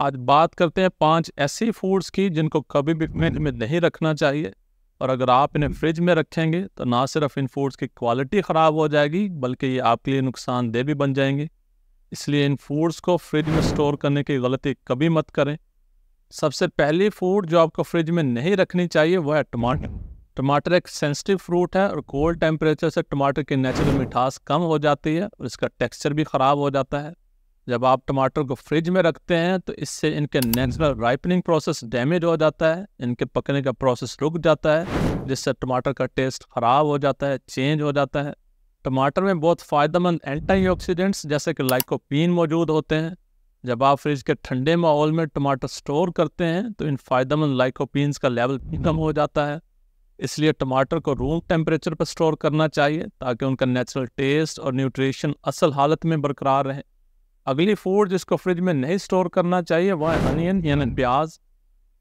आज बात करते हैं पांच ऐसी फूड्स की जिनको कभी भी फ्रिज में नहीं रखना चाहिए और अगर आप इन्हें फ्रिज में रखेंगे तो ना सिर्फ इन फूड्स की क्वालिटी ख़राब हो जाएगी बल्कि ये आपके लिए नुकसानदेह भी बन जाएंगे इसलिए इन फूड्स को फ्रिज में स्टोर करने की गलती कभी मत करें सबसे पहली फूड जो आपको फ्रिज में नहीं रखनी चाहिए वह है टमाटर टमाटर एक सेंसिटिव फ्रूट है और कोल्ड टेम्परेचर से टमाटर की नेचुरल मिठास कम हो जाती है और इसका टेक्सचर भी ख़राब हो जाता है जब आप टमाटर को फ्रिज में रखते हैं तो इससे इनके नेचुरल राइपनिंग प्रोसेस डैमेज हो जाता है इनके पकने का प्रोसेस रुक जाता है जिससे टमाटर का टेस्ट ख़राब हो जाता है चेंज हो जाता है टमाटर में बहुत फ़ायदेमंद एंटीऑक्सीडेंट्स जैसे कि लाइकोपीन मौजूद होते हैं जब आप फ्रिज के ठंडे माहौल में टमाटर स्टोर करते हैं तो इन फ़ायदेमंद लाइकोपिन का लेवल भी कम हो जाता है इसलिए टमाटर को रूम टेम्परेचर पर स्टोर करना चाहिए ताकि उनका नेचुरल टेस्ट और न्यूट्रिशन असल हालत में बरकरार रहें अगली फूड जिसको फ्रिज में नहीं स्टोर करना चाहिए वह अनियन यानी प्याज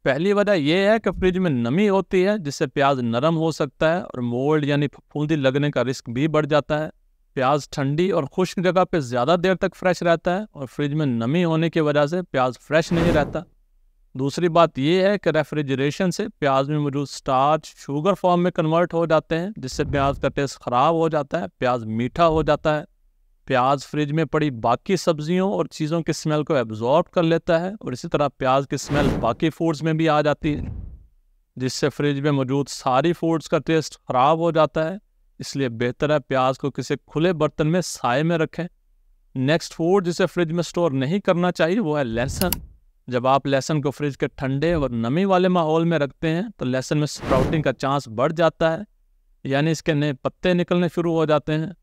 पहली वजह यह है कि फ्रिज में नमी होती है जिससे प्याज नरम हो सकता है और मोल्ड यानी फूंदी लगने का रिस्क भी बढ़ जाता है प्याज ठंडी और खुश्क जगह पर ज़्यादा देर तक फ्रेश रहता है और फ्रिज में नमी होने की वजह से प्याज फ्रेश नहीं रहता दूसरी बात यह है कि रेफ्रिजरेशन से प्याज में मौजूद स्टार्च शुगर फॉर्म में कन्वर्ट हो जाते हैं जिससे प्याज का टेस्ट ख़राब हो जाता है प्याज मीठा हो जाता है प्याज फ्रिज में पड़ी बाकी सब्जियों और चीज़ों की स्मेल को एब्जॉर्ब कर लेता है और इसी तरह प्याज की स्मेल बाकी फूड्स में भी आ जाती है जिससे फ्रिज में मौजूद सारी फूड्स का टेस्ट ख़राब हो जाता है इसलिए बेहतर है प्याज को किसी खुले बर्तन में साय में रखें नेक्स्ट फूड जिसे फ्रिज में स्टोर नहीं करना चाहिए वो है लहसुन जब आप लहसुन को फ्रिज के ठंडे और नमी वाले माहौल में रखते हैं तो लहसुन में स्प्राउटिंग का चांस बढ़ जाता है यानी इसके नए पत्ते निकलने शुरू हो जाते हैं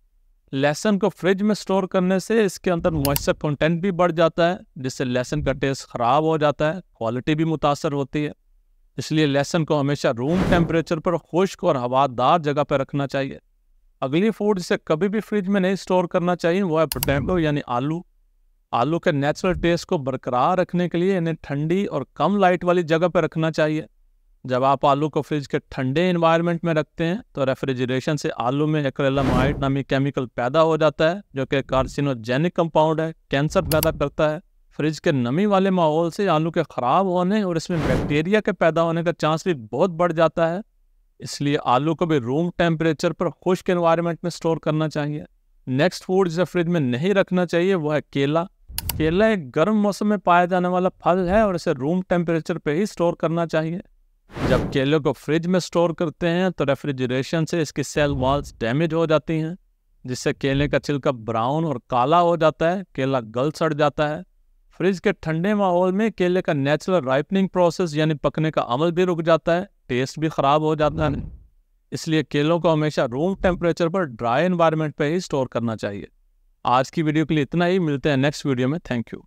लहसन को फ्रिज में स्टोर करने से इसके अंदर मॉइस्चर कंटेंट भी बढ़ जाता है जिससे लहसन का टेस्ट ख़राब हो जाता है क्वालिटी भी मुतासर होती है इसलिए लहसन को हमेशा रूम टेम्परेचर पर खुश्क और हवादार जगह पर रखना चाहिए अगली फूड जिसे कभी भी फ्रिज में नहीं स्टोर करना चाहिए वो है पोटैटो यानी आलू आलू के नेचुरल टेस्ट को बरकरार रखने के लिए इन्हें ठंडी और कम लाइट वाली जगह पर रखना चाहिए जब आप आलू को फ्रिज के ठंडे इन्वायरमेंट में रखते हैं तो रेफ्रिजरेशन से आलू में एक्रेलामाइड नामी केमिकल पैदा हो जाता है जो कि कार्सिनोजेनिक कंपाउंड है कैंसर पैदा करता है फ्रिज के नमी वाले माहौल से आलू के ख़राब होने और इसमें बैक्टीरिया के पैदा होने का चांस भी बहुत बढ़ जाता है इसलिए आलू को भी रूम टेम्परेचर पर खुश्क इन्वायरमेंट में स्टोर करना चाहिए नेक्स्ट फूड जिसे फ्रिज में नहीं रखना चाहिए वह है केला केला एक गर्म मौसम में पाया जाने वाला फल है और इसे रूम टेम्परेचर पर ही स्टोर करना चाहिए जब केले को फ्रिज में स्टोर करते हैं तो रेफ्रिजरेशन से इसकी सेल वॉल्स डैमेज हो जाती हैं जिससे केले का छिलका ब्राउन और काला हो जाता है केला गल सड़ जाता है फ्रिज के ठंडे माहौल में केले का नेचुरल राइपनिंग प्रोसेस यानी पकने का अमल भी रुक जाता है टेस्ट भी ख़राब हो जाता है इसलिए केलों को हमेशा रूम टेम्परेचर पर ड्राई एन्वायरमेंट पर ही स्टोर करना चाहिए आज की वीडियो के लिए इतना ही मिलते हैं नेक्स्ट वीडियो में थैंक यू